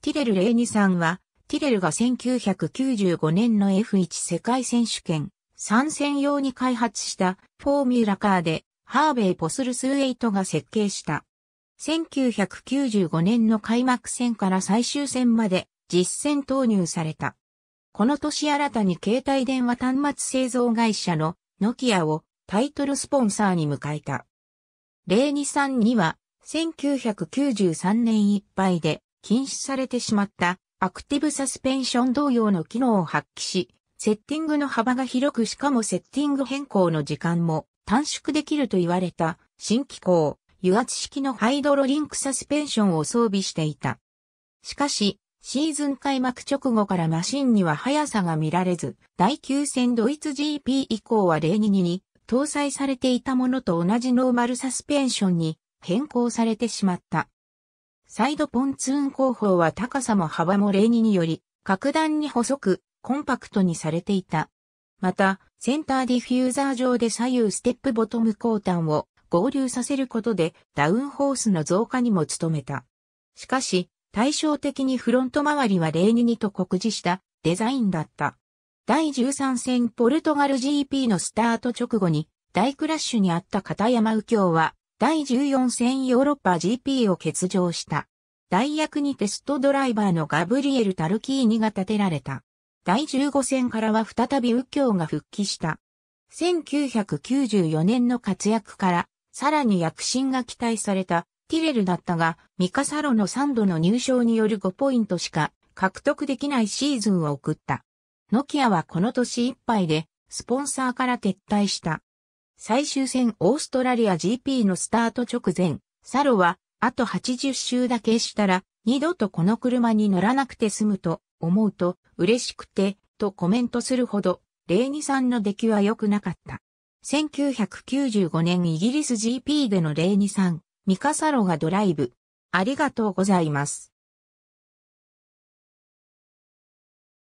ティレル・レ2ニさんは、ティレルが1995年の F1 世界選手権参戦用に開発したフォーミュラカーでハーベイ・ポスルスウェイトが設計した。1995年の開幕戦から最終戦まで実戦投入された。この年新たに携帯電話端末製造会社のノキアをタイトルスポンサーに迎えた。レ2ニさんには1993年いっぱいで禁止されてしまったアクティブサスペンション同様の機能を発揮し、セッティングの幅が広くしかもセッティング変更の時間も短縮できると言われた新機構、油圧式のハイドロリンクサスペンションを装備していた。しかし、シーズン開幕直後からマシンには速さが見られず、第9戦ドイツ GP 以降は022に搭載されていたものと同じノーマルサスペンションに変更されてしまった。サイドポンツーン工法は高さも幅も例2により、格段に細く、コンパクトにされていた。また、センターディフューザー上で左右ステップボトム後端を合流させることでダウンホースの増加にも努めた。しかし、対照的にフロント周りは例2にと告示したデザインだった。第13戦ポルトガル GP のスタート直後に大クラッシュにあった片山右京は第14戦ヨーロッパ GP を欠場した。代役にテストドライバーのガブリエル・タルキーニが立てられた。第15戦からは再び右京が復帰した。1994年の活躍から、さらに躍進が期待されたティレルだったが、ミカサロの3度の入賞による5ポイントしか獲得できないシーズンを送った。ノキアはこの年いっぱいで、スポンサーから撤退した。最終戦オーストラリア GP のスタート直前、サロは、あと80周だけしたら、二度とこの車に乗らなくて済むと思うと嬉しくて、とコメントするほど、レイニさんの出来は良くなかった。1995年イギリス GP でのレイニさん、ミカサロがドライブ。ありがとうございます。